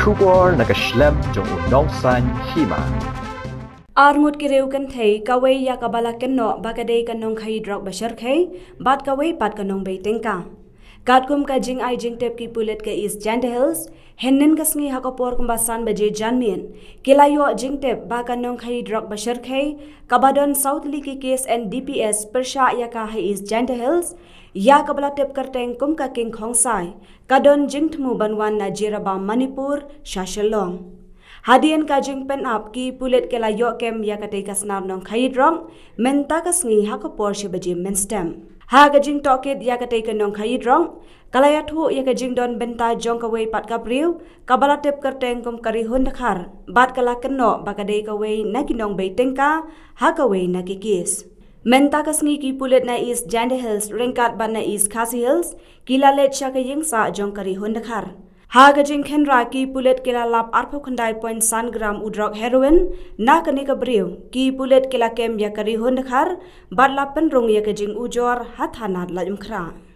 Kubor nakaslem jong unongsan hima. Arngut kireu kan thei kawei ya kabala kenno bakadei kanong khay, drog basher khai bat kawei pat kanong beitengka. काटकुम का जिंग आई जिंग टेप की पुलेट के इस gen hills हेनन कसंगी हकपोर कुंबा सान बजे जानमीन केलायो जिंग टेप बा नोंग खई ड्रग बशर खई कबाडन साउथ ली की केस एंड डीपीएस परशा या का है इस जेंट हिल्स या कबला टेप करटें कुम का किंग खोंगसाई काडन जिंग थमु बनवान नाजेराबा मणिपुर शाशलोंग Hadian kajing pen up ki pulet kela yo kem ya kate kasnar nong khayit rong menta kasngi hakopor shibaji मेंस्टम Haga jing tokit ya ka teken nong kayi drong. Kalayat hu ya ka jing don benta jong ha ka wei pat kapriu. Kabala tip ker tengkom kari hun dakar. Bat kala keno baka dey ka wei nagi nong bay tengka. Haga wei nagi kis. Menta ka sengi ki pulit na is Jandy Hills ringkat ban na is Kasi Hills. Kila let siya ka yingsa jong kari hun dakar. Hagajin Kendra ki pulet kila lap arpo kandai point san gram udrok heroin na kani ka brio ki pulet kila kem ya kari hundakar bar lapen rung ya kajing ujor hathana lajum kraa.